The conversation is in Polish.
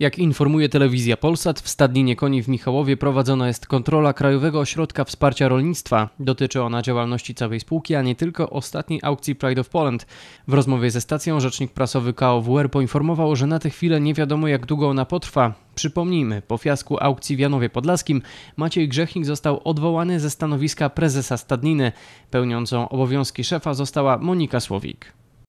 Jak informuje telewizja Polsat, w Stadninie Koni w Michałowie prowadzona jest kontrola Krajowego Ośrodka Wsparcia Rolnictwa. Dotyczy ona działalności całej spółki, a nie tylko ostatniej aukcji Pride of Poland. W rozmowie ze stacją rzecznik prasowy KOWR poinformował, że na tę chwilę nie wiadomo jak długo ona potrwa. Przypomnijmy, po fiasku aukcji w Janowie Podlaskim Maciej Grzechnik został odwołany ze stanowiska prezesa Stadniny. Pełniącą obowiązki szefa została Monika Słowik.